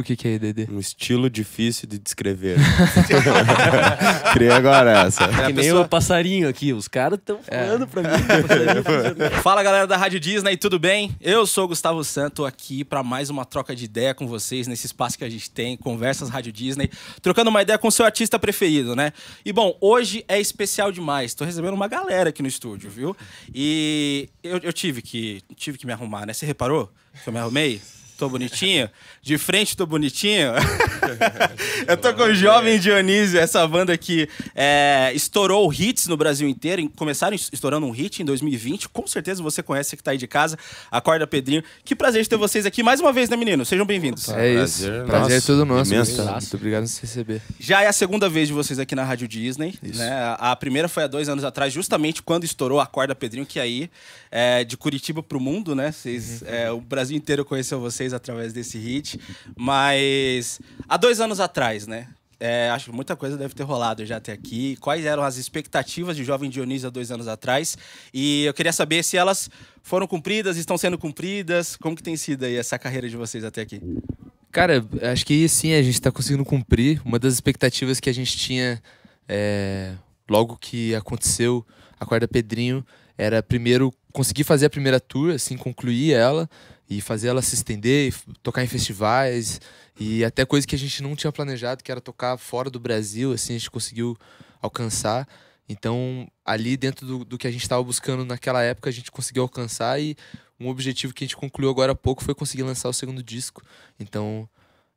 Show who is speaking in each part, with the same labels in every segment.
Speaker 1: O que, que é EDD? Um estilo difícil de descrever. Criei agora
Speaker 2: essa. É que nem o passarinho aqui, os caras estão é. falando é. pra mim. Né? Fala galera
Speaker 3: da Rádio Disney, tudo bem? Eu sou o Gustavo Santo aqui para mais uma troca de ideia com vocês nesse espaço que a gente tem, Conversas Rádio Disney, trocando uma ideia com o seu artista preferido, né? E bom, hoje é especial demais, tô recebendo uma galera aqui no estúdio, viu? E eu, eu tive, que, tive que me arrumar, né? Você reparou que eu me arrumei? tô bonitinho? De frente, tô bonitinho? eu tô com o Jovem Dionísio, essa banda que é, estourou hits no Brasil inteiro. Começaram estourando um hit em 2020. Com certeza você conhece que tá aí de casa. Acorda, Pedrinho. Que prazer ter vocês aqui mais uma vez, né, menino? Sejam bem-vindos. É isso. Prazer, prazer é todo nosso. Imenso. Muito
Speaker 4: obrigado por nos receber.
Speaker 3: Já é a segunda vez de vocês aqui na Rádio Disney. Né? A primeira foi há dois anos atrás, justamente quando estourou Acorda, Pedrinho, que aí é de Curitiba pro mundo, né? Vocês, uhum. é, o Brasil inteiro conheceu vocês vocês através desse hit. Mas há dois anos atrás, né? É, acho que muita coisa deve ter rolado já até aqui. Quais eram as expectativas de Jovem Dionísio há dois anos atrás? E eu queria saber se elas foram cumpridas, estão sendo cumpridas. Como que tem sido aí essa carreira de vocês até aqui?
Speaker 4: Cara, acho que sim, a gente está conseguindo cumprir. Uma das expectativas que a gente tinha é, logo que aconteceu a Corda Pedrinho era primeiro conseguir fazer a primeira tour, assim, concluir ela e fazer ela se estender, tocar em festivais e até coisa que a gente não tinha planejado, que era tocar fora do Brasil, assim, a gente conseguiu alcançar. Então, ali dentro do, do que a gente estava buscando naquela época, a gente conseguiu alcançar e um objetivo que a gente concluiu agora há pouco foi conseguir lançar o segundo disco. Então,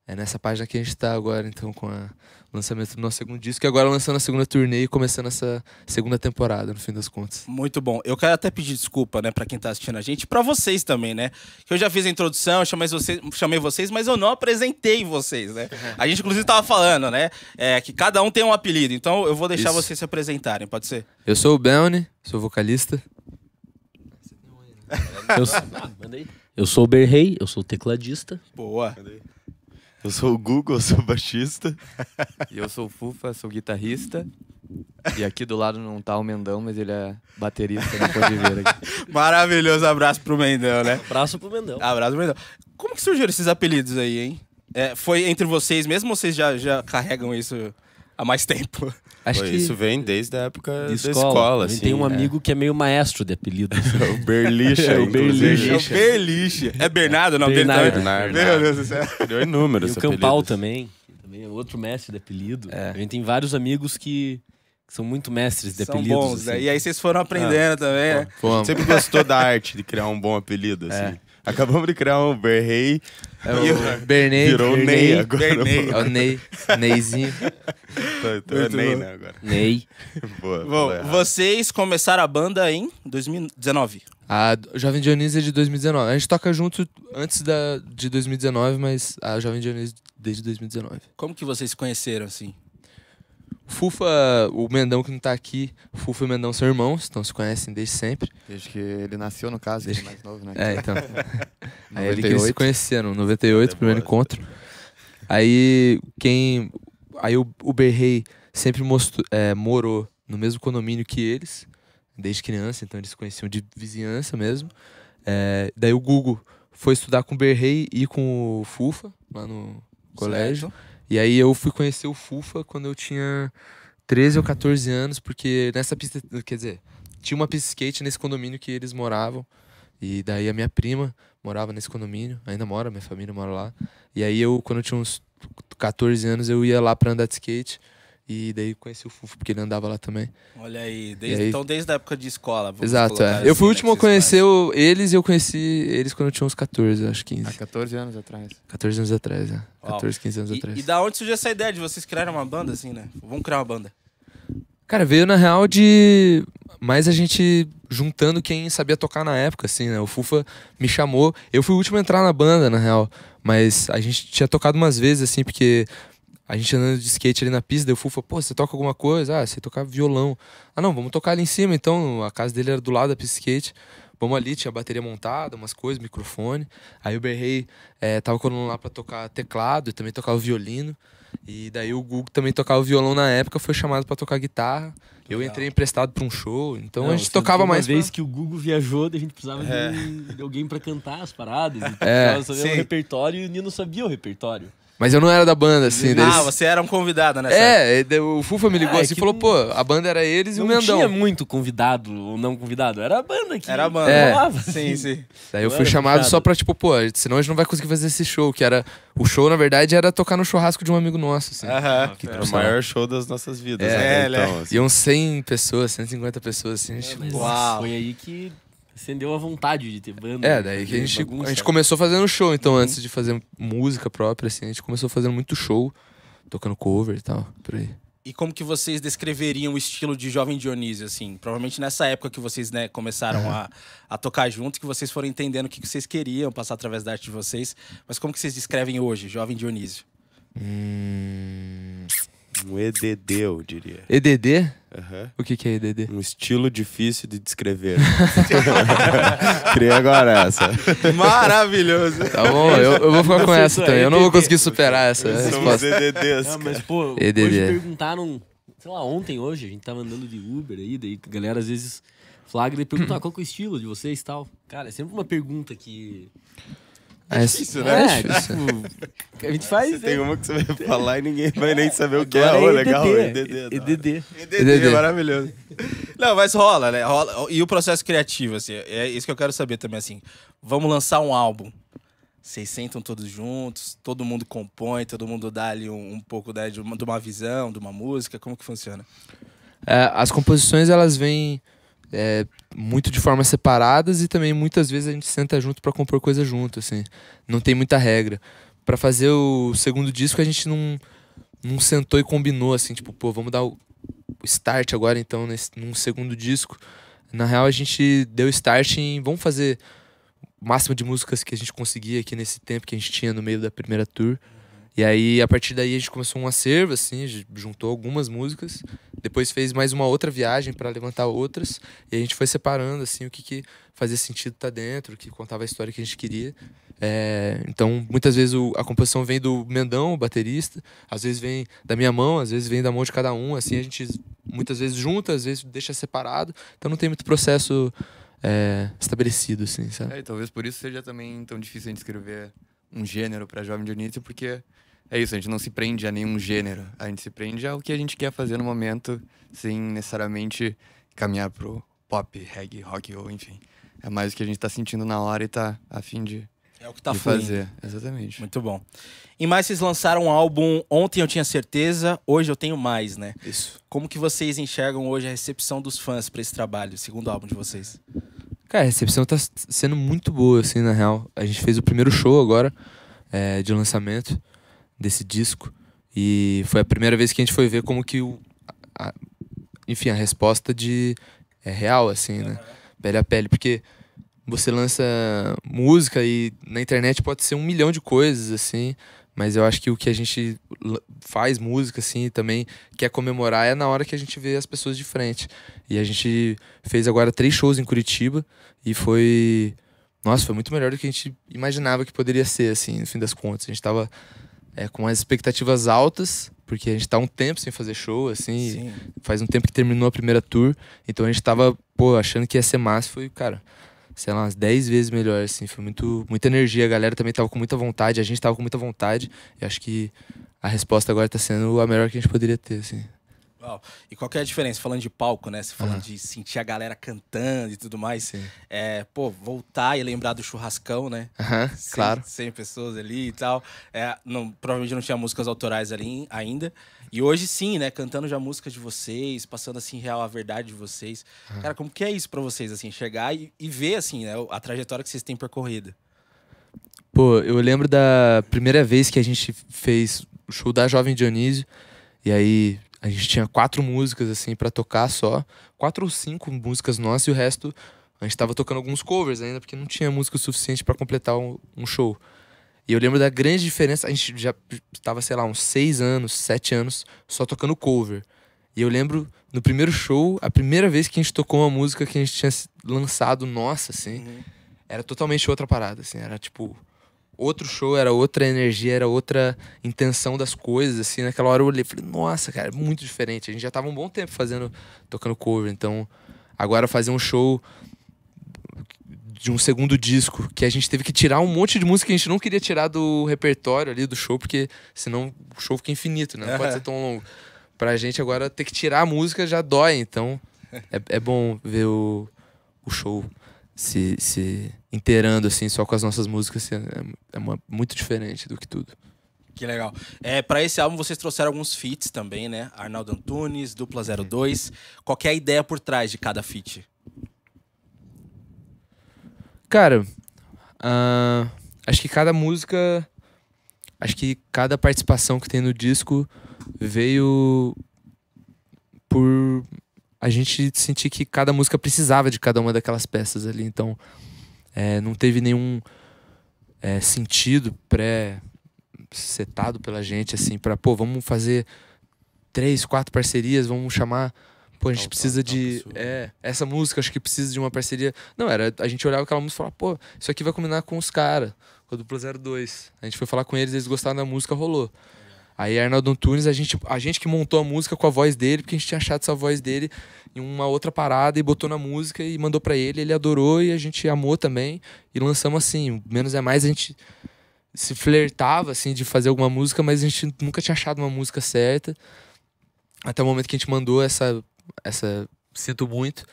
Speaker 4: é nessa página que a gente está agora, então, com a, lançamento do nosso segundo disco, e agora lançando a segunda turnê e começando essa segunda temporada, no fim das contas. Muito bom. Eu quero até pedir desculpa, né, pra quem tá assistindo
Speaker 3: a gente, para vocês também, né? Que eu já fiz a introdução, chamei vocês, chamei vocês, mas eu não apresentei vocês, né? A gente, inclusive, tava falando, né? É, que cada um tem um apelido, então eu vou deixar Isso. vocês se apresentarem, pode ser?
Speaker 4: Eu sou o Belny, sou vocalista. eu, ah, eu sou o Berrei, eu sou tecladista.
Speaker 3: Boa. Mandei.
Speaker 1: Eu sou
Speaker 2: o Google, sou baixista.
Speaker 5: e eu sou o Fufa, sou guitarrista. E aqui do lado não tá o Mendão, mas ele é baterista, não pode ver aqui. Maravilhoso
Speaker 3: abraço pro Mendão, né? Abraço pro Mendão. Abraço pro Mendão. Como que surgiram esses apelidos aí, hein? É, foi entre vocês mesmo ou vocês já, já carregam isso há mais tempo? Acho que isso vem desde a época de escola. Da escola assim,
Speaker 2: tem um é. amigo é. que é meio maestro de apelido. o Berlicha. é o Berlicha. É o Berlicha. É Bernardo, não? Bernardo. Bernardo. Meu Deus do céu. Deu inúmeros E o Campal também. Também é outro mestre de apelido. É. A gente tem vários amigos que são muito mestres de são apelidos. Bons, né? assim. né? E aí vocês foram aprendendo ah, também. Né? Sempre gostou da arte de
Speaker 1: criar um bom apelido, é. assim. É. Acabamos de criar um Berrei. É o eu... Virou
Speaker 4: Ney agora. É o Ney. Neyzinho, então, então é Ney, né, agora. Ney. Boa, Bom,
Speaker 3: vocês começaram a banda em 2019.
Speaker 4: A Jovem Dionísio é de 2019. A gente toca junto antes da, de 2019, mas a Jovem Dionísio desde 2019. Como que vocês se conheceram, assim? Fufa, o Mendão que não tá aqui, Fufa e o Mendão são irmãos, então se conhecem desde sempre. Desde que ele nasceu, no caso, desde ele é mais novo, né? É, então. Aí ele é que eles se conheceram, 98, primeiro encontro. Aí quem. Aí o, o Berrei sempre mostrou, é, morou no mesmo condomínio que eles, desde criança, então eles se conheciam de vizinhança mesmo. É, daí o Gugu foi estudar com o Berrei e com o Fufa, lá no colégio. Certo. E aí eu fui conhecer o Fufa quando eu tinha 13 ou 14 anos, porque nessa pista, quer dizer, tinha uma pista de skate nesse condomínio que eles moravam. E daí a minha prima morava nesse condomínio, ainda mora, minha família mora lá. E aí eu, quando eu tinha uns 14 anos, eu ia lá pra andar de skate. E daí conheci o Fufo, porque ele andava lá também. Olha aí, desde, aí... então desde
Speaker 3: a época de escola. Exato, é.
Speaker 4: Eu fui o assim, último a conhecer o, eles e eu conheci eles quando eu tinha uns 14, acho 15. Há ah,
Speaker 3: 14 anos atrás.
Speaker 4: 14 anos atrás, é. Uau. 14, 15 anos e, atrás. E
Speaker 3: da onde surgiu essa ideia de vocês criarem uma banda, assim, né? Vamos criar uma banda.
Speaker 4: Cara, veio na real de. Mais a gente juntando quem sabia tocar na época, assim, né? O Fufa me chamou. Eu fui o último a entrar na banda, na real. Mas a gente tinha tocado umas vezes, assim, porque a gente andando de skate ali na pista, deu fufa, pô, você toca alguma coisa? Ah, você toca violão. Ah, não, vamos tocar ali em cima. Então, a casa dele era do lado da pista de skate. Vamos ali, tinha bateria montada, umas coisas, microfone. Aí o Berrei é, tava colando lá pra tocar teclado e também tocava violino. E daí o Gugu também tocava violão na época, foi chamado para tocar guitarra. Legal. Eu entrei emprestado para um show, então Não, a gente tocava mais. Uma vez
Speaker 2: pra... que o Gugu viajou, a gente precisava é. de alguém para cantar as paradas, é. saber sim. o repertório e o Nino sabia o repertório.
Speaker 4: Mas eu não era da banda, assim. Deles... Ah, você era um convidado, né? É, o Fufa me ligou ah, é assim e falou, pô, a banda era eles e o Mendão. Não tinha muito convidado ou não convidado, era a banda que Era a banda, é. rolava. Sim, assim. sim. Daí eu, fui chamado só pra, tipo, pô, senão a gente não vai conseguir fazer esse show, que era... O show, na verdade, era tocar no churrasco de um amigo nosso, assim.
Speaker 2: Aham. Ah, que Era é. o maior show
Speaker 4: das nossas vidas, é, é né? É, então, assim. Iam 100 pessoas, 150 pessoas, assim. É, Uau. Foi aí que Acendeu
Speaker 2: a vontade de ter banda.
Speaker 3: É, né, daí que a gente, bagunça. a gente começou fazendo show, então uhum. antes
Speaker 4: de fazer música própria, assim, a gente começou fazendo muito show, tocando cover e tal, por aí.
Speaker 3: E como que vocês descreveriam o estilo de Jovem Dionísio, assim? Provavelmente nessa época que vocês né, começaram uhum. a, a tocar junto, que vocês foram entendendo o que, vocês queriam passar através da arte de vocês. Mas como que vocês descrevem hoje, Jovem Dionísio? Hum...
Speaker 1: Um EDD, eu diria. EDD? Uhum. O que, que é EDD? Um estilo difícil de descrever. Criei
Speaker 4: agora essa. Maravilhoso. Tá bom, eu, eu vou ficar com essa também. Então. eu não vou conseguir superar essa resposta. EDDs, mas pô, EDD. hoje
Speaker 2: perguntaram, sei lá, ontem, hoje, a gente tava andando de Uber aí, daí a galera às vezes flagra e pergunta ah, qual é o estilo de vocês e tal. Cara, é sempre uma pergunta que é difícil, né? É, é tipo, difícil. a gente faz.
Speaker 3: Você tem né? uma que você vai
Speaker 4: falar e
Speaker 1: ninguém vai nem saber o que é. Oh, legal, EDD. EDD. EDD,
Speaker 3: maravilhoso. Não, mas rola, né? Rola. E o processo criativo, assim, é isso que eu quero saber também, assim. Vamos lançar um álbum. Vocês sentam todos juntos, todo mundo compõe, todo mundo dá ali um, um pouco né, de, uma, de uma visão, de uma música. Como que funciona?
Speaker 4: É, as composições, elas vêm é, muito de formas separadas e também muitas vezes a gente senta junto para compor coisa junto, assim. Não tem muita regra. Para fazer o segundo disco a gente não, não sentou e combinou, assim, tipo, pô, vamos dar o start agora então nesse, num segundo disco. Na real a gente deu start em vamos fazer o máximo de músicas que a gente conseguia aqui nesse tempo que a gente tinha no meio da primeira tour. E aí, a partir daí, a gente começou um acervo, assim, juntou algumas músicas. Depois fez mais uma outra viagem para levantar outras. E a gente foi separando, assim, o que, que fazia sentido estar tá dentro, o que contava a história que a gente queria. É, então, muitas vezes o, a composição vem do Mendão, o baterista. Às vezes vem da minha mão, às vezes vem da mão de cada um. Assim, a gente muitas vezes junta, às vezes deixa separado. Então, não tem muito processo é, estabelecido, assim, sabe?
Speaker 5: É, talvez por isso seja também tão difícil a gente escrever um gênero para jovem de início, porque é isso, a gente não se prende a nenhum gênero. A gente se prende ao que a gente quer fazer no momento, sem necessariamente caminhar pro pop, reggae, rock ou enfim. É mais o que a gente tá sentindo na hora e tá afim de é o que tá fluindo. fazer,
Speaker 3: exatamente. Muito bom. E mais vocês lançaram um álbum ontem, eu tinha certeza, hoje eu tenho mais, né? Isso. Como que vocês enxergam hoje a recepção dos fãs para esse trabalho, segundo álbum de vocês?
Speaker 4: Cara, a recepção tá sendo muito boa, assim, na real. A gente fez o primeiro show agora é, de lançamento desse disco. E foi a primeira vez que a gente foi ver como que o. A, enfim, a resposta de. É real, assim, né? Pele a pele. Porque você lança música e na internet pode ser um milhão de coisas, assim. Mas eu acho que o que a gente faz música, assim, também quer comemorar é na hora que a gente vê as pessoas de frente. E a gente fez agora três shows em Curitiba e foi. Nossa, foi muito melhor do que a gente imaginava que poderia ser, assim, no fim das contas. A gente tava é, com as expectativas altas, porque a gente tá um tempo sem fazer show, assim, faz um tempo que terminou a primeira tour, então a gente tava, pô, achando que ia ser massa, foi, cara, sei lá, umas 10 vezes melhor, assim, foi muito, muita energia, a galera também tava com muita vontade, a gente tava com muita vontade, e acho que a resposta agora tá sendo a melhor que a gente poderia ter, assim.
Speaker 3: Uau. E qual é a diferença? Falando de palco, né? Você falando uhum. de sentir a galera cantando e tudo mais. Sim. É, pô, voltar e lembrar do churrascão, né? Uhum, claro. 100 pessoas ali e tal. É, não, provavelmente não tinha músicas autorais ali ainda. E hoje sim, né? Cantando já músicas de vocês, passando assim real a verdade de vocês. Uhum. Cara, como que é isso para vocês, assim, chegar e, e ver, assim, né, a trajetória que vocês têm percorrida?
Speaker 4: Pô, eu lembro da primeira vez que a gente fez o show da Jovem Dionísio. E aí a gente tinha quatro músicas, assim, para tocar só. Quatro ou cinco músicas nossas e o resto a gente tava tocando alguns covers ainda, porque não tinha música suficiente para completar um, um, show. E eu lembro da grande diferença. A gente já tava, sei lá, uns seis anos, sete anos, só tocando cover. E eu lembro no primeiro show, a primeira vez que a gente tocou uma música que a gente tinha lançado nossa, assim, uhum. era totalmente outra parada, assim. Era tipo outro show, era outra energia, era outra intenção das coisas, assim, naquela hora eu olhei e falei, nossa, cara, é muito diferente. A gente já tava um bom tempo fazendo, tocando cover, então agora fazer um show de um segundo disco, que a gente teve que tirar um monte de música que a gente não queria tirar do repertório ali do show, porque senão o show fica infinito, né? Não pode ser tão longo. Pra gente agora ter que tirar a música já dói, então é, é bom ver o, o show se, se inteirando, assim, só com as nossas músicas, assim, é, é, uma, muito diferente do que tudo. Que legal.
Speaker 3: É, para esse álbum vocês trouxeram alguns feats também, né? Arnaldo Antunes, Dupla 02. Qual é a ideia por trás de cada feat?
Speaker 4: Cara, uh, acho que cada música, acho que cada participação que tem no disco veio por a gente sentir que cada música precisava de cada uma daquelas peças ali. Então, é, não teve nenhum é, sentido pré setado pela gente assim para pô vamos fazer três quatro parcerias vamos chamar pô a gente tá, tá, precisa tá de é, essa música acho que precisa de uma parceria não era a gente olhava aquela música e falava pô isso aqui vai combinar com os caras com a dupla 02 a gente foi falar com eles eles gostaram da música rolou Aí Arnaldo Antunes, a gente, a gente que montou a música com a voz dele, porque a gente tinha achado essa voz dele em uma outra parada e botou na música e mandou para ele, ele adorou e a gente amou também e lançamos assim, menos é mais a gente se flertava assim de fazer alguma música, mas a gente nunca tinha achado uma música certa. Até o momento que a gente mandou essa essa sinto muito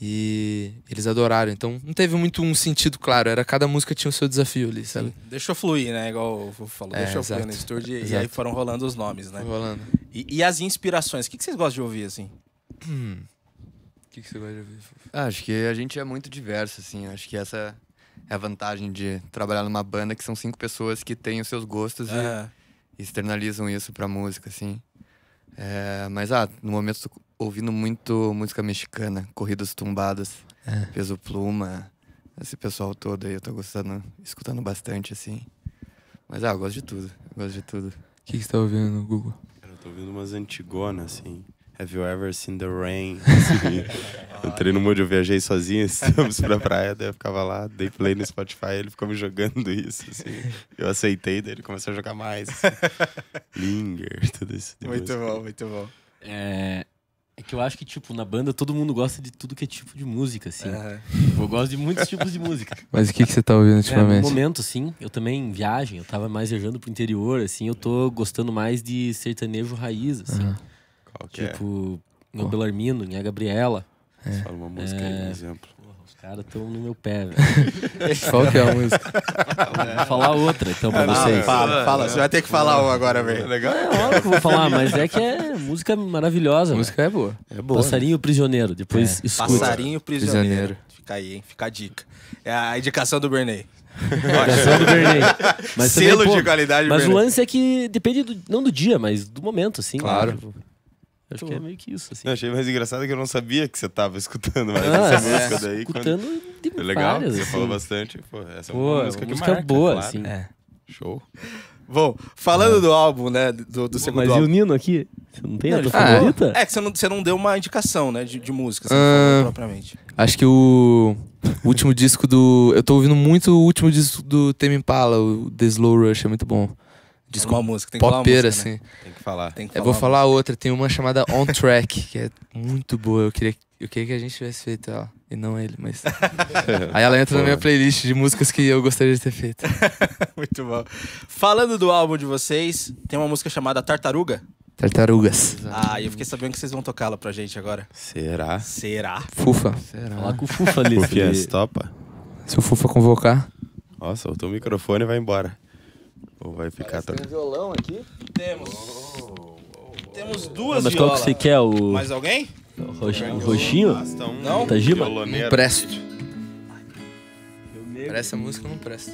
Speaker 4: e eles adoraram. Então não teve muito um sentido claro. Era cada música tinha o seu desafio ali, sabe? Sim.
Speaker 3: Deixou fluir, né? Igual falou. É, Deixou exato. fluir no estúdio. E aí foram rolando os nomes, né? rolando. E, e, as inspirações? O que, que vocês gostam de ouvir, assim?
Speaker 4: Hum. O que, que você gosta de ouvir?
Speaker 5: Ah, acho que a gente é muito diverso, assim. Acho que essa é a vantagem de trabalhar numa banda que são cinco pessoas que têm os seus gostos e externalizam isso pra música, assim. É, mas, ah, no momento ouvindo muito música mexicana, corridas tumbadas, é. peso pluma, esse pessoal todo aí, eu tô gostando, escutando bastante, assim. Mas ah, eu gosto de tudo, gosto de tudo. O
Speaker 4: que, que você tá ouvindo
Speaker 5: no Google?
Speaker 1: eu tô ouvindo umas antigonas, assim. Have you ever seen the rain? Entrei no mood, eu viajei sozinho, estamos pra praia, daí eu ficava lá, dei play no Spotify, ele ficou me jogando isso, assim. Eu aceitei, daí ele começou a jogar mais. Assim.
Speaker 2: Linger, tudo isso. Muito bom, muito bom. É, que eu acho que, tipo, na banda todo mundo gosta de tudo que é tipo de música, assim. Eu gosto de muitos tipos de música.
Speaker 4: Mas o que, que você tá ouvindo ultimamente? É, no
Speaker 2: momento, assim, eu também, em viagem, eu tava mais viajando pro interior, assim, eu tô gostando mais de sertanejo raiz, assim. Uhum. Qual que tipo, é? Tipo, meu Belarmino, minha Gabriela. É. Fala uma música é... aí, um exemplo. Cara, tô no meu pé, velho. Qual que é a música? Vou falar outra, então, pra vocês. Fala, fala. Você vai ter que falar uma agora, velho. Legal? É óbvio que vou falar, mas é que é música maravilhosa. A música véio. é boa. É boa. Né? Passarinho né? Prisioneiro, depois é. escuta. Passarinho Prisioneiro. prisioneiro.
Speaker 3: Fica aí, hein? Fica a dica. É a indicação do Bernay. do Mas Selo também, pô, de qualidade, Mas Bernay. o lance
Speaker 2: é que depende, do, não do dia, mas do momento, assim. Né? Claro. Né? Acho que é meio que isso, assim. Não, achei mais engraçado
Speaker 1: que eu não sabia que você tava escutando mais ah, essa é, música daí. Escutando quando... de é legal, você assim. falou bastante. Pô, essa
Speaker 3: Pô, é uma música, uma música é marca, boa, claro. assim. É. Show. Bom, falando é. do álbum, né? Do, do segundo Mas álbum. e o Nino
Speaker 2: aqui?
Speaker 4: Você não tem a favorita?
Speaker 3: É, é que você não, você não deu uma indicação, né? De, de música, você uh, propriamente.
Speaker 4: Acho que o, o último disco do... Eu tô ouvindo muito o último disco do Tame Impala, o The Slow Rush, é muito bom. Diz qual música, tem que Popera, música, né? assim. Tem que falar. Tem que falar eu vou falar música. outra, tem uma chamada On Track, que é muito boa. Eu queria, eu queria que a gente tivesse feito ela. E não ele, mas. Aí ela entra Pô. na minha playlist de músicas que eu gostaria de ter feito.
Speaker 3: muito bom. Falando do álbum de vocês, tem uma música chamada Tartaruga.
Speaker 4: Tartarugas.
Speaker 3: Ah, eu fiquei sabendo que vocês vão tocá-la pra gente agora. Será? Será? Fufa. Será? Falar com o Fufa ali. Fufa, topa?
Speaker 4: Se o Fufa convocar.
Speaker 1: Nossa, o microfone e vai embora. Ou vai ficar também? Tem um
Speaker 3: violão aqui? Temos.
Speaker 2: Oh, oh, oh. Temos duas Mas qual que você quer? O... Mais alguém? O
Speaker 3: roxinho? O roxinho? Não? Tajima? Tá Violoneiro.
Speaker 4: Não presto. Parece a música, não presta.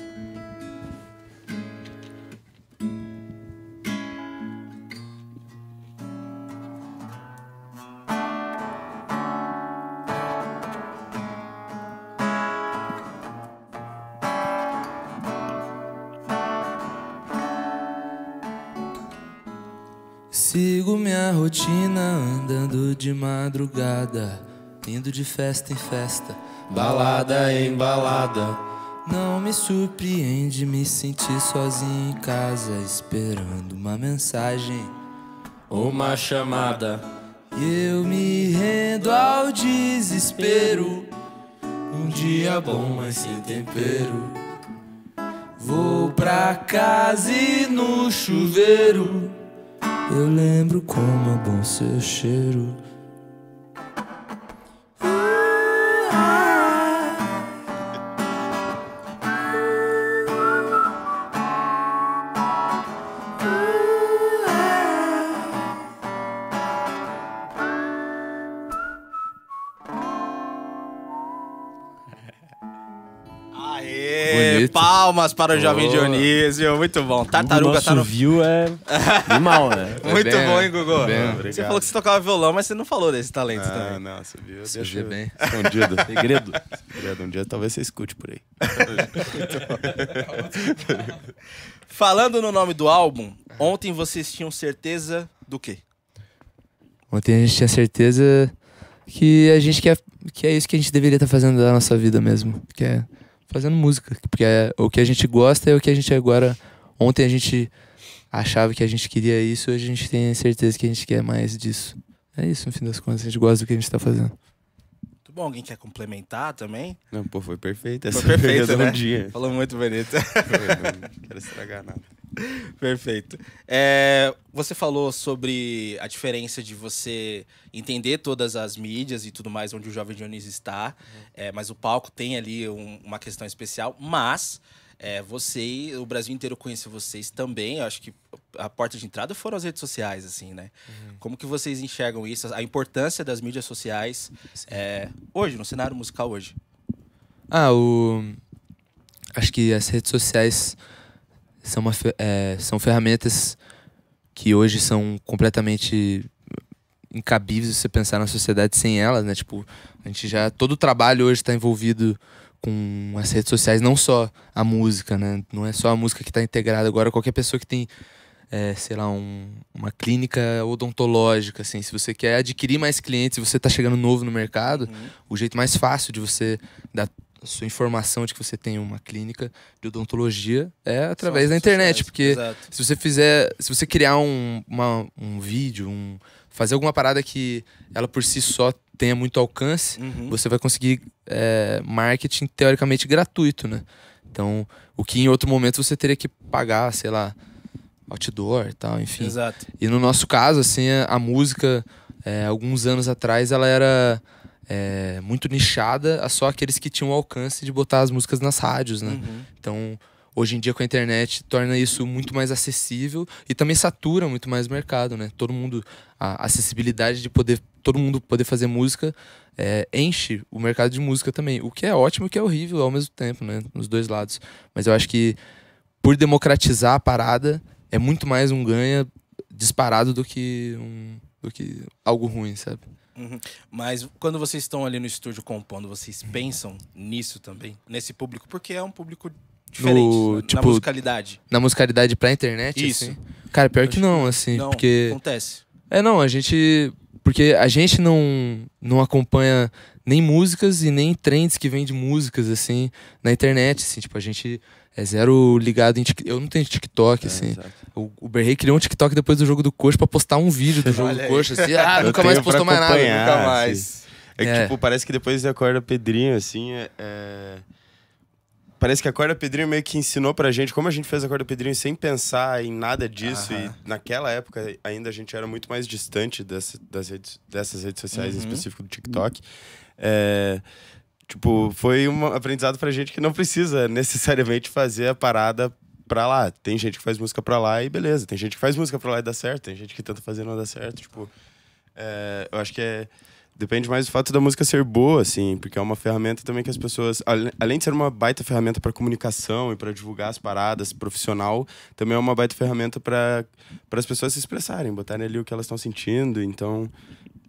Speaker 4: Sigo minha rotina andando de madrugada, indo de festa em festa, balada em
Speaker 1: balada.
Speaker 4: Não me surpreende me sentir sozinho em casa, esperando uma mensagem ou uma chamada. E eu me rendo ao desespero. Um dia bom, mas sem tempero. Vou pra casa e no chuveiro eu lembro como é bom seu cheiro.
Speaker 3: Aê! É, Bonito. Palmas para o jovem Dionísio. Muito bom. Tartaruga tá Nosso tá no.
Speaker 2: view é
Speaker 3: mal, né? Muito bem, bom, hein, Gugu? Bem, você falou que você tocava violão, mas você não falou desse talento ah, também. Não, você viu? Você bem. Escondido. Segredo.
Speaker 1: Segredo. Um dia talvez você escute por aí.
Speaker 3: Falando no nome do álbum, ontem vocês tinham certeza do quê?
Speaker 4: Ontem a gente tinha certeza que a gente quer que é isso que a gente deveria estar tá fazendo da nossa vida mesmo, que é fazendo música, porque é o que a gente gosta é o que a gente agora. Ontem a gente achava que a gente queria isso, hoje a gente tem certeza que a gente quer mais disso. É isso, no fim das contas, a gente gosta do que a gente tá fazendo.
Speaker 3: Muito bom, alguém quer complementar também? Não, pô, foi perfeito. Essa foi perfeito, né? Um dia. Falou muito bonito. Não quero estragar nada. Perfeito. É, você falou sobre a diferença de você entender todas as mídias e tudo mais onde o Jovem Dionísio está, uhum. é, mas o palco tem ali um, uma questão especial, mas é, você, o Brasil inteiro conhece vocês também. Eu acho que a porta de entrada foram as redes sociais, assim, né? Uhum. Como que vocês enxergam isso? A importância das mídias sociais é, hoje, no cenário musical hoje?
Speaker 4: Ah, o... acho que as redes sociais são, uma, é, são ferramentas que hoje são completamente incabíveis você pensar na sociedade sem elas, né? Tipo, a gente já todo o trabalho hoje está envolvido com as redes sociais, não só a música, né? Não é só a música que está integrada agora. Qualquer pessoa que tem, é, sei lá, um, uma clínica odontológica, assim, se você quer adquirir mais clientes, se você está chegando novo no mercado, uhum. o jeito mais fácil de você dar sua informação de que você tem uma clínica de odontologia é através da internet, porque exato. se você fizer, se você criar um, uma, um vídeo, um, fazer alguma parada que ela por si só tenha muito alcance, uhum. você vai conseguir é, marketing teoricamente gratuito, né? Então, o que em outro momento você teria que pagar, sei lá, outdoor e tal, enfim. Exato. E no nosso caso, assim, a, a música, é, alguns anos atrás, ela era é, muito nichada a só aqueles que tinham alcance de botar as músicas nas rádios, né? Uhum. Então, hoje em dia com a internet torna isso muito mais acessível e também satura muito mais o mercado, né? Todo mundo a acessibilidade de poder todo mundo poder fazer música é, enche o mercado de música também, o que é ótimo e o que é horrível ao mesmo tempo, né? Nos dois lados. Mas eu acho que por democratizar a parada é muito mais um ganha disparado do que um do que algo ruim, sabe?
Speaker 3: Uhum. Mas quando vocês estão ali no estúdio compondo, vocês uhum. pensam nisso também? Nesse público? Porque é um
Speaker 4: público diferente no, né? na, tipo, na musicalidade. Na musicalidade pra internet, Isso. Assim? Cara, pior que não, assim, não, porque... acontece. É, não, a gente... Porque a gente não, não acompanha nem músicas e nem trends que vende músicas, assim, na internet, assim, tipo, a gente é zero ligado em Eu não tenho TikTok, é, assim. Exato. O, o Berrei criou um TikTok depois do jogo do Coxa pra postar um vídeo do jogo do Coxa, assim, ah, nunca mais postou mais nada, nunca assim. mais.
Speaker 1: Assim. É que, é. tipo, parece que depois de acorda Pedrinho, assim, é, é... Parece que a Corda Pedrinho meio que ensinou pra gente como a gente fez a Corda Pedrinho sem pensar em nada disso. Aham. E naquela época ainda a gente era muito mais distante dessa, das redes, dessas redes sociais, uhum. em específico do TikTok. Uhum. É, tipo, foi um aprendizado pra gente que não precisa necessariamente fazer a parada pra lá. Tem gente que faz música pra lá e beleza. Tem gente que faz música pra lá e dá certo. Tem gente que tenta fazer e não dá certo. Tipo, é, eu acho que é. Depende mais do fato da música ser boa, assim, porque é uma ferramenta também que as pessoas, além de ser uma baita ferramenta para comunicação e para divulgar as paradas profissional, também é uma baita ferramenta para as pessoas se expressarem, botarem ali o que elas estão sentindo. Então,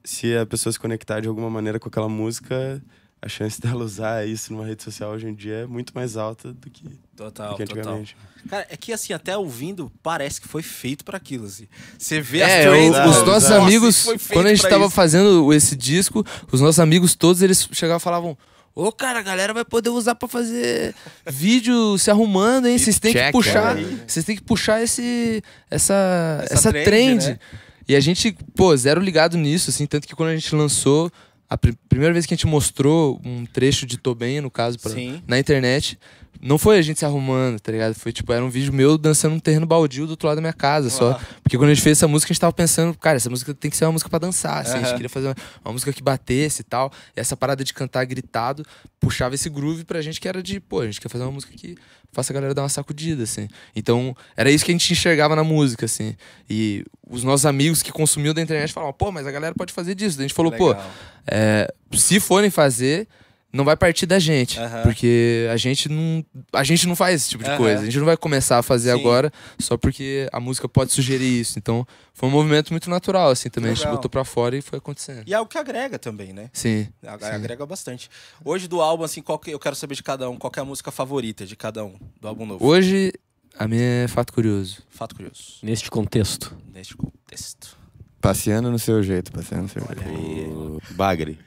Speaker 1: se a pessoa se conectar de alguma maneira com aquela música, a chance dela usar isso numa rede social hoje em dia é muito mais alta
Speaker 3: do que, total, do que antigamente. Total. Cara, é que assim, até ouvindo, parece que foi feito para aquilo.
Speaker 4: Assim. Você vê é, as trends, eu, Os nossos amigos, quando a gente tava isso. fazendo esse disco, os nossos amigos todos, eles chegavam e falavam. Ô, oh, cara, a galera vai poder usar para fazer vídeo se arrumando, hein? Vocês têm que puxar, né? vocês têm que puxar esse essa essa, essa trend, trend né? E a gente, pô, zero ligado nisso, assim, tanto que quando a gente lançou, a pr primeira vez que a gente mostrou um trecho de Tô Bem, no caso, pra, na internet, não foi a gente se arrumando, tá ligado? Foi tipo, era um vídeo meu dançando um terreno baldio do outro lado da minha casa, só. Ah. Porque quando a gente fez essa música, a gente tava pensando, cara, essa música tem que ser uma música para dançar, assim. Uhum. A gente queria fazer uma, uma, música que batesse e tal. E essa parada de cantar gritado puxava esse groove pra gente que era de, pô, a gente quer fazer uma música que faça a galera dar uma sacudida, assim. Então, era isso que a gente enxergava na música, assim. E os nossos amigos que consumiam da internet falavam, pô, mas a galera pode fazer disso. a gente falou, Legal. pô, é, se forem fazer não vai partir da gente, porque a gente não a gente não faz esse tipo de coisa. A gente não vai começar a fazer Sim. agora só porque a música pode sugerir isso. Então, foi um movimento muito natural assim também, Legal. a gente botou para fora e foi acontecendo. E é algo que agrega também, né? Sim.
Speaker 3: Agrega Sim. bastante. Hoje do álbum assim, qual que, eu quero saber de cada um, qual é a música favorita de cada um do álbum novo?
Speaker 5: Hoje a minha é Fato Curioso. Fato Curioso. Neste contexto.
Speaker 3: Neste contexto.
Speaker 5: Passeando no seu jeito, passeando no seu Olha jeito. Aí. Bagre.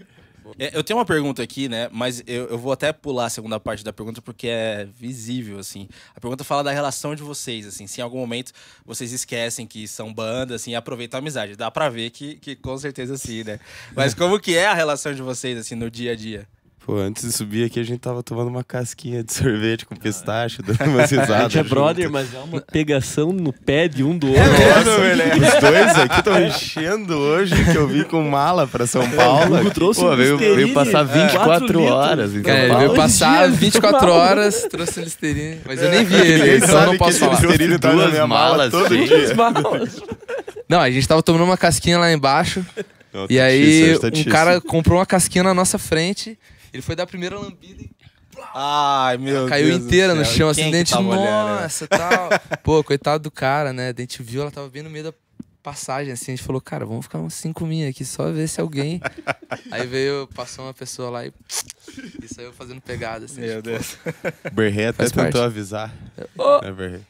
Speaker 3: É, eu tenho uma pergunta aqui, né? Mas eu, eu, vou até pular a segunda parte da pergunta porque é visível, assim. A pergunta fala da relação de vocês, assim. Se em algum momento vocês esquecem que são banda, assim, aproveitam a amizade. Dá pra ver que, que com certeza sim, né? Mas como que é a relação de vocês, assim, no dia a dia?
Speaker 1: Pô, antes de subir aqui, a gente tava tomando uma casquinha de sorvete com ah.
Speaker 2: pistache, dando umas risadas. A gente é junto. brother, mas é uma pegação no pé de um do é outro. É mesmo, velho. Os dois aqui estão
Speaker 1: enchendo hoje, que eu vim com mala pra São é, Paulo. O trouxe Pô, um veio, veio passar 24 é, horas. Então, é, veio passar 24 horas,
Speaker 4: trouxe Listerine. Mas eu nem vi ele, Quem então não posso falar. Listerine tá duas na minha malas, mala todo dia. Malas. Não, a gente tava tomando uma casquinha lá embaixo. Não, e tá aí, tá um cara comprou uma casquinha na nossa frente ele foi dar a primeira lambida e. Ai, meu caiu Deus. Caiu inteira no chão, assim, dente. Né? nossa, tal. Pô, coitado do cara, né? Dente viu, ela tava bem no meio da passagem, assim. A gente falou, cara, vamos ficar uns 5 mil aqui, só ver se alguém. Aí veio, passou uma pessoa lá e. E saiu fazendo pegada, assim. Meu tipo, Deus.
Speaker 3: Berré até tentou avisar. Oh. É, Berré.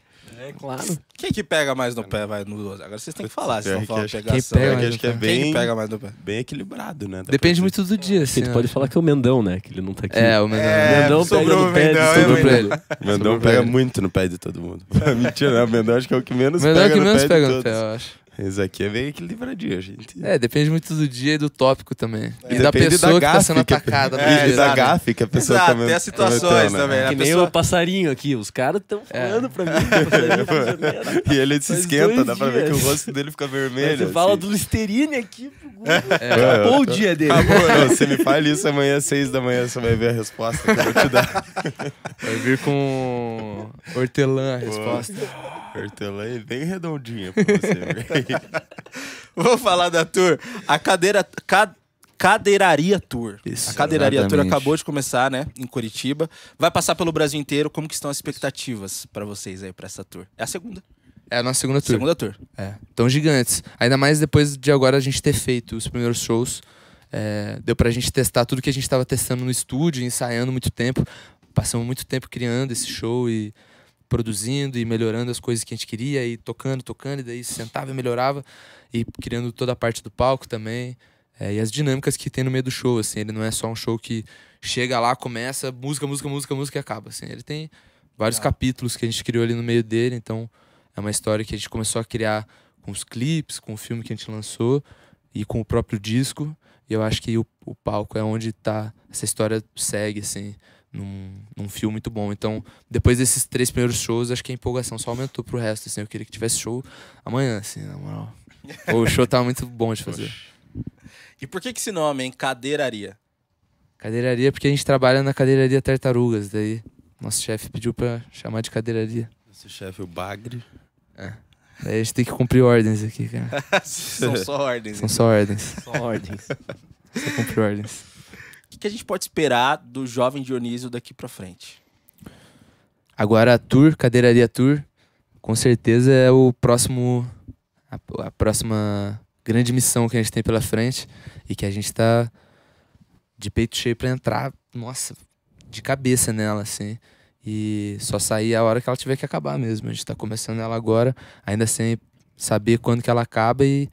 Speaker 3: É claro. Quem que pega mais no pé, vai, no 12? Agora vocês têm que falar, falar pegação. Quem pega, que é bem, quem pega mais no pé? Bem equilibrado, né? Depende muito
Speaker 2: do dia, assim. Você pode falar que é o Mendão, né? Que ele não tá aqui. É, o Mendão. É, Mendão pega no pé de todo mundo.
Speaker 1: Mendão é pega muito no pé de todo mundo.
Speaker 4: Mentira, né? O Mendão acho que é o que menos é pega no pé Mendão é o que menos pega no pé,
Speaker 1: eu acho. Isso aqui é meio equilibradinho, gente. É,
Speaker 4: depende muito do dia e do tópico também. É. E, da pessoa da que tá sendo atacada. É, e da gafe que a pessoa Exato, também.
Speaker 1: Tem as situações né? também. Né? Que nem pessoa...
Speaker 2: o passarinho aqui. Os caras tão é. falando é. pra mim. Né? Tá e ele se esquenta, dá dias. pra ver que o rosto dele fica vermelho. Você assim. fala do Listerine aqui. É. é. Acabou é. o dia dele. Acabou.
Speaker 1: Você né? me fala isso amanhã às seis da manhã, você vai ver a resposta que eu vou te dar. Vai vir
Speaker 3: com hortelã
Speaker 4: a resposta.
Speaker 1: Hortelã é bem redondinha
Speaker 3: pra você. Vou falar da tour. A cadeira. Ca, cadeiraria
Speaker 4: Tour. Isso,
Speaker 3: a Cadeiraria exatamente. Tour acabou de começar, né, em Curitiba. Vai passar pelo Brasil inteiro. Como que estão
Speaker 4: as expectativas para vocês aí para essa tour? É a segunda. É a nossa segunda tour. Segunda tour. É. Então, gigantes. Ainda mais depois de agora a gente ter feito os primeiros shows. É, deu pra gente testar tudo que a gente estava testando no estúdio, ensaiando muito tempo. Passamos muito tempo criando esse show e produzindo e melhorando as coisas que a gente queria e tocando, tocando, e daí sentava e melhorava e criando toda a parte do palco também. É, e as dinâmicas que tem no meio do show, assim, ele não é só um show que chega lá, começa, música, música, música, música e acaba, assim. Ele tem vários capítulos que a gente criou ali no meio dele, então é uma história que a gente começou a criar com os clipes, com o filme que a gente lançou e com o próprio disco. E eu acho que o, o palco é onde tá essa história segue, assim num, num fio muito bom. Então, depois desses três primeiros shows, acho que a empolgação só aumentou pro resto. Assim, eu queria que tivesse show amanhã, assim, na moral. o show tava tá muito bom de fazer.
Speaker 3: E por que, que esse nome, hein? Cadeiraria?
Speaker 4: Cadeiraria, porque a gente trabalha na cadeiraria Tartarugas. Daí, nosso chefe pediu pra chamar de cadeiraria. Nosso chefe, o Bagre. É. Daí a gente tem que cumprir ordens aqui, cara. São só ordens. São só então. ordens. Só ordens. só cumprir ordens.
Speaker 3: O que, a gente pode esperar do jovem Dionísio daqui para frente?
Speaker 4: Agora a Tour, Cadeiraria Tour, com certeza é o próximo a, a próxima grande missão que a gente tem pela frente e que a gente está de peito cheio para entrar, nossa, de cabeça nela assim. E só sair a hora que ela tiver que acabar mesmo. A gente está começando ela agora, ainda sem saber quando que ela acaba e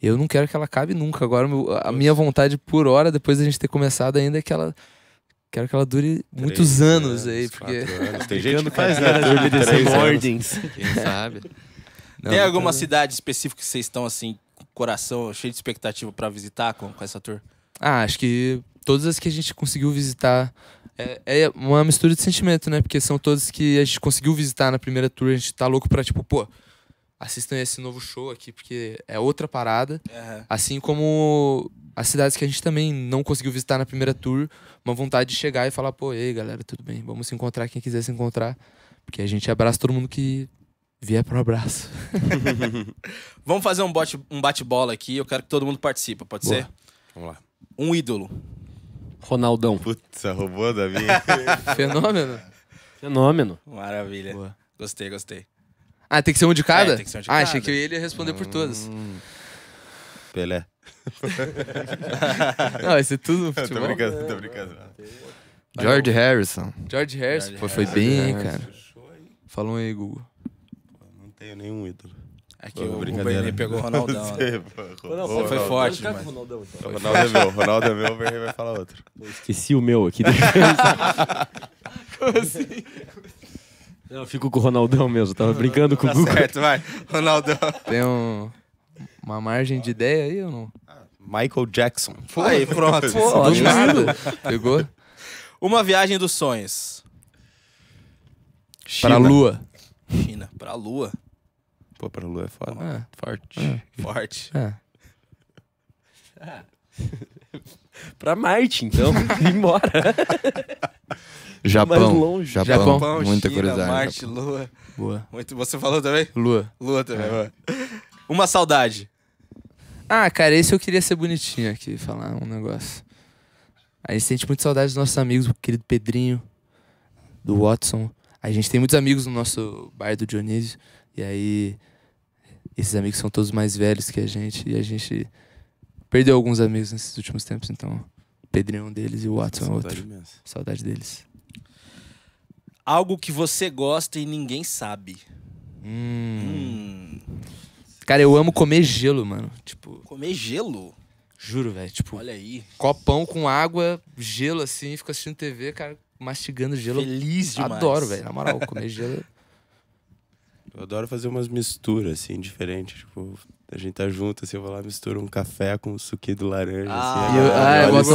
Speaker 4: eu não quero que ela acabe nunca. Agora, a minha vontade por hora, depois da gente ter começado ainda, é que ela Quero que ela dure muitos anos aí, porque. Anos. Tá Tem
Speaker 3: gente que faz, né? Obedecer ordens. Quem sabe? Não, Tem alguma cidade específica que vocês estão, assim, com o coração cheio de expectativa para visitar com, com, essa tour?
Speaker 4: Ah, acho que todas as que a gente conseguiu visitar. É, é, uma mistura de sentimento, né? Porque são todas que a gente conseguiu visitar na primeira tour, a gente tá louco pra, tipo, pô, assistam esse novo show aqui, porque é outra parada. Uhum. Assim como as cidades que a gente também não conseguiu visitar na primeira tour, uma vontade de chegar e falar, pô, ei galera, tudo bem, vamos se encontrar quem quiser se encontrar. Porque a gente abraça todo mundo que vier pro abraço.
Speaker 3: vamos fazer um, bote, um bate-bola aqui, eu quero que todo mundo participe, pode Boa. ser?
Speaker 2: Vamos lá. Um ídolo. Ronaldão. Putz, roubou da minha.
Speaker 3: Fenômeno. Fenômeno. Maravilha. Boa. Gostei, gostei.
Speaker 2: Ah, tem que ser um de é, cada? É, tem que ser um de ah, cada. achei
Speaker 3: que ele ia responder hum... por todas. Hum, Pelé. não, esse ser é
Speaker 1: tudo futebol. tô brincando, tô brincando. George Harrison. George Harrison. George foi Harrison. bem,
Speaker 4: Harrison. cara. um aí, Google. não tenho nenhum ídolo. É que o Bernie
Speaker 1: pegou o Ronaldão. Sei, né? pô, foi forte. Mas... Ronaldão, então. Ronaldo é meu, Ronaldo é meu, o Bernie
Speaker 2: vai falar outro. Esqueci o meu aqui. Como assim? Eu fico com o Ronaldão mesmo, tava brincando com tá o Google. Certo, vai.
Speaker 4: Ronaldão. Tem um, uma margem de ideia aí ou não? Michael Jackson. aí, pronto. Pô, do nada. Pegou?
Speaker 3: Uma viagem dos sonhos.
Speaker 2: China. Pra lua.
Speaker 3: China, pra lua. Pô, pra lua é foda. Ah, forte.
Speaker 2: Ah. Forte. É. pra Marte, então. Vim embora. Japão, Japão, Japão, muita
Speaker 5: China, curiosidade. Marte, Japão. Lua. Boa. Muito, você falou também? Lua.
Speaker 2: Lua
Speaker 3: também. É. Uma saudade.
Speaker 4: Ah, cara, esse eu queria ser bonitinho aqui, falar um negócio. A gente sente muito saudade dos nossos amigos, o querido Pedrinho, do Watson. A gente tem muitos amigos no nosso bar do Dionísio. E aí, esses amigos são todos mais velhos que a gente. E a gente perdeu alguns amigos nesses últimos tempos, então. Pedrinho é um deles e o Watson é outro. Imensa. Saudade deles.
Speaker 3: Algo que você gosta e ninguém sabe.
Speaker 4: Hum. Hum. Cara, eu amo comer gelo, mano. Tipo. Comer gelo? Juro, velho. Tipo. Olha aí. Copão com água, gelo assim, fico assistindo TV, cara, mastigando gelo. Feliz demais. Adoro, velho. Na moral, comer gelo.
Speaker 1: Eu adoro fazer umas misturas, assim, diferentes. Tipo, a gente tá junto, assim, eu vou lá, misturo um café com um suquinho do laranja, ah, assim. Ah, é, ah, é eu gosto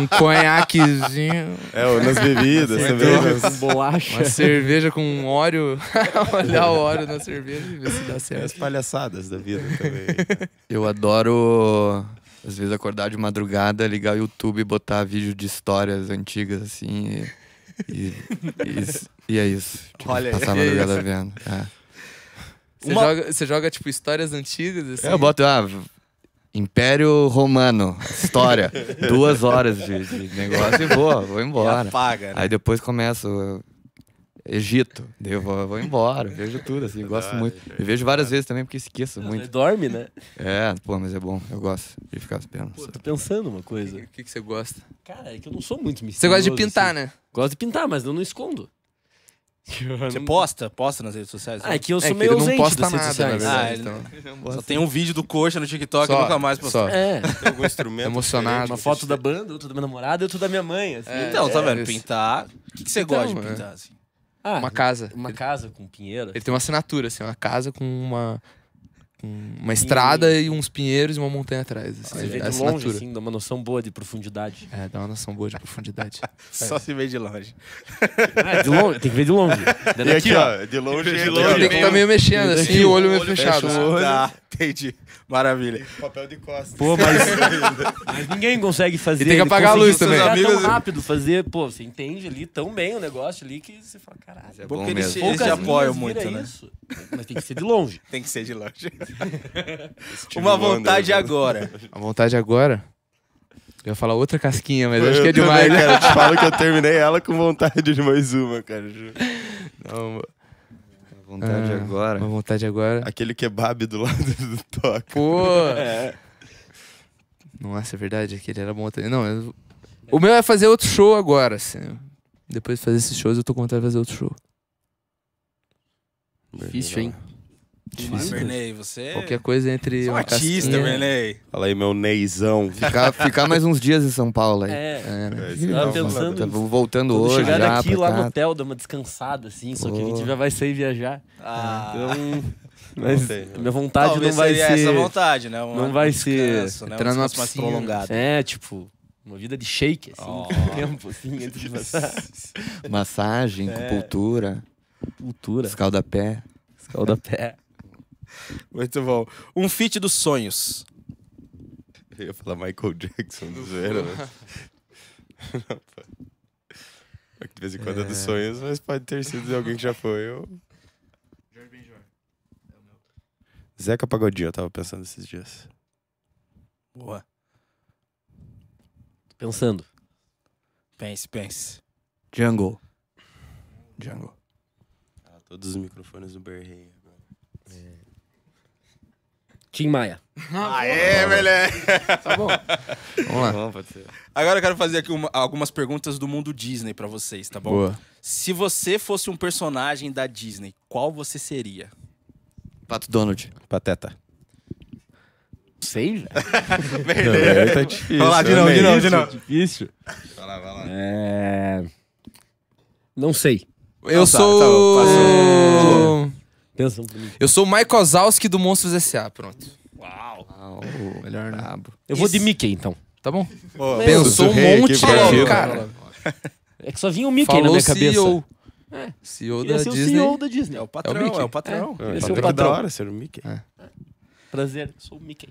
Speaker 1: um
Speaker 4: conhaquezinho. É, nas bebidas assim, também. Nas... bolacha. Uma cerveja com um óleo. Olhar o óleo na cerveja e ver se dá é certo. As palhaçadas da
Speaker 5: vida também. eu adoro, às vezes, acordar de madrugada, ligar o YouTube e botar vídeo de histórias antigas, assim. E, e, e, e é isso. Tipo, Olha, passar a madrugada é vendo. É. Você, Uma...
Speaker 4: joga, você joga, tipo, histórias antigas? Assim? Eu boto, ah,
Speaker 5: Império Romano, história. duas horas de, de, negócio e vou, vou embora. E apaga, né? Aí depois começo Egito, eu vou, vou embora, vejo tudo, assim, gosto muito. Eu vejo várias vezes também, porque esqueço muito. Dorme, né? É, pô, mas é bom, eu gosto de ficar esperando. Pô, tô
Speaker 2: pensando uma coisa. O que, que, que, você gosta? Cara, é que eu não sou muito misterioso. Você gosta de pintar, assim. né? Gosto de pintar, mas eu não escondo. Você posta? Posta nas redes sociais? Ah, é que eu é sou é, meio ele não posta das redes nada, sociais. verdade, né? ah, então. ah,
Speaker 3: então. Só tem um vídeo do coxa no TikTok e nunca mais postei. Só. É. Tem algum instrumento. Emocionado. Uma foto da banda,
Speaker 2: outra da minha namorada e outra da minha mãe. Assim. É, então, tá é, vendo? Pintar. O que, que você então, gosta de então, pintar, é. assim?
Speaker 4: Ah, uma casa. Uma casa com
Speaker 2: pinheiro. Ele tem uma
Speaker 4: assinatura, assim, uma casa com uma uma estrada e... e uns pinheiros e uma montanha atrás. Assim, Você vê de longe, assim, dá uma noção boa de profundidade. É, dá uma noção boa de profundidade. Só é. se
Speaker 3: vê de longe.
Speaker 4: É, de longe, tem que ver de longe. E aqui, ó, de longe, de longe. Tem que é estar tá meio mexendo, assim, o olho meio fechado. Olho,
Speaker 3: Entendi. Maravilha. Papel de costas. Pô, mas,
Speaker 2: mas ninguém consegue fazer. E tem que apagar a luz também. Amigos... tão né? rápido fazer, pô, você entende ali tão bem o negócio ali que você fala, caralho. é
Speaker 3: bom eles, mesmo. eles te apoiam muito, né? Isso. Mas tem que
Speaker 2: ser de longe. tem que ser de longe.
Speaker 3: Uma vontade é agora.
Speaker 4: Uma vontade agora? Eu ia falar outra casquinha, mas eu acho que é demais. Também, cara, eu te
Speaker 1: falo que eu terminei ela com vontade de mais uma, cara.
Speaker 4: Não, Vontade ah, agora. Uma vontade agora. Aquele kebab do lado do toque. Pô! É. Nossa, é verdade, aquele era bom. Não, eu... o meu é fazer outro show agora, assim. Depois de fazer esses shows, eu tô com de fazer outro show. Difícil, hein?
Speaker 3: Difícil. Bernei, você. É Qualquer
Speaker 4: coisa entre. Um artista, casquinha...
Speaker 5: Fala aí, meu Neizão. Ficar, ficar mais uns dias em São Paulo aí. É. é, né? é tava pensando. Tá voltando hoje. Chegar daqui lá no
Speaker 2: hotel, dar uma descansada, assim. Só que a gente já vai sair viajar. Ah. Então. Mas sei, né? minha vontade Talvez não vai ser. essa vontade, né? Um, não vai um descanso, ser. Né? Entrar um numa mais prolongado. É, é, tipo.
Speaker 5: Uma vida de shake, assim, oh.
Speaker 2: tempo, assim, entre de
Speaker 5: Massagem, é. cultura. Cultura. Escaldapé. pé
Speaker 2: muito bom.
Speaker 3: Um feat dos sonhos. Eu ia falar Michael Jackson, do zero, né?
Speaker 1: É de vez em quando é... é dos sonhos, mas pode ter sido de alguém que já foi. Eu... Jorge É o meu. Zeca Pagodinho, eu tava pensando esses dias. Boa. Tô
Speaker 2: pensando.
Speaker 3: Pense, pense.
Speaker 2: Jungle. Jungle.
Speaker 1: Ah, todos os microfones do Berrei agora. É.
Speaker 2: Tim Maia.
Speaker 3: Ah, Aê, moleque! Tá bom. Vamos lá. Agora eu quero fazer aqui uma, algumas perguntas do mundo Disney para vocês, tá bom? Boa. Se você fosse um personagem da Disney, qual você seria?
Speaker 5: Pato Donald. Pateta. Sei, velho. Também tá difícil. Vai lá, é de novo, de novo, de novo. Tá
Speaker 2: difícil.
Speaker 4: Vai lá, vai lá. É... Não sei. Eu Não, sou... Tá, tá Pensando Eu sou o Mike Ozalski do Monstros S.A.
Speaker 5: Pronto. Uau. Uau. Melhor né? brabo.
Speaker 4: Eu vou de Mickey, então. Tá bom?
Speaker 2: Oh, Pensou um monte logo, cara. É que só vinha o Mickey Falou na minha cabeça. CEO. É. CEO da ser Disney. CEO da Disney. É o patrão, é o, é o patrão. É, é, é o patrão. É. É da hora ser o Mickey. É.
Speaker 3: Prazer,
Speaker 4: sou o Mickey.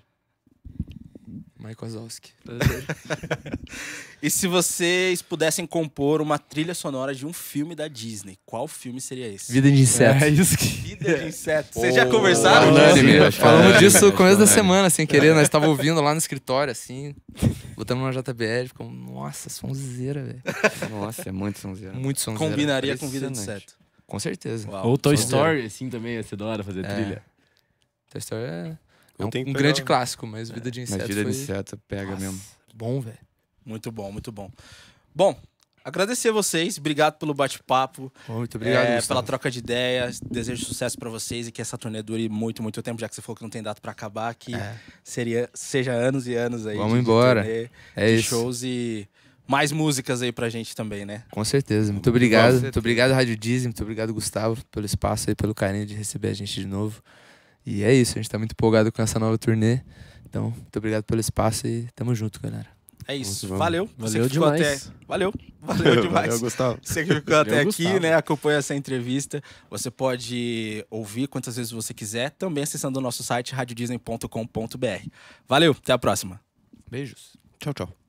Speaker 4: Mike Wazowski.
Speaker 3: e se vocês pudessem compor uma trilha sonora de um filme da Disney, qual filme
Speaker 4: seria esse? Vida de Inseto. É, é isso que... Vida de Inseto. Vocês já conversaram? É unânime, né? Falamos disso no começo da semana, sem querer. Nós estávamos ouvindo lá no escritório, assim, botamos uma JBL, ficamos, nossa, sonzeira, velho. Nossa, é muito sonzeira. Muito sonzeira. Combinaria com Vida de Inseto. Com certeza. Uau, Ou Toy sonzeira.
Speaker 2: Story, assim, também, ia ser da hora fazer é. trilha. Toy Story é...
Speaker 5: É um, um grande clássico, mas é, Vida é, de Inseto. Mas Vida foi... de Inseto pega Nossa, mesmo.
Speaker 4: Bom, velho. Muito
Speaker 3: bom, muito bom. Bom, agradecer a vocês, obrigado pelo bate-papo. Muito obrigado. É, pela troca de ideias. Desejo sucesso para vocês e que essa turnê dure muito, muito tempo, já que você falou que não tem data para acabar, que é. seria, seja anos e anos aí. Vamos de, embora. De turnê, é de isso. shows e mais músicas aí pra gente também, né? Com certeza. Muito obrigado. Muito obrigado, Rádio
Speaker 4: Disney. Muito obrigado, Gustavo, pelo espaço e pelo carinho de receber a gente de novo. E é isso, a gente tá muito empolgado com essa nova turnê. Então, muito obrigado pelo espaço e tamo junto, galera. É isso, vamos,
Speaker 3: valeu. Você valeu demais. Até... Valeu, valeu demais. Valeu, Gustavo. Você que ficou até valeu, aqui, né? Acompanha essa entrevista. Você pode ouvir quantas vezes você quiser, também acessando o nosso site radiodisney.com.br. Valeu, até a próxima.
Speaker 5: Beijos. Tchau, tchau.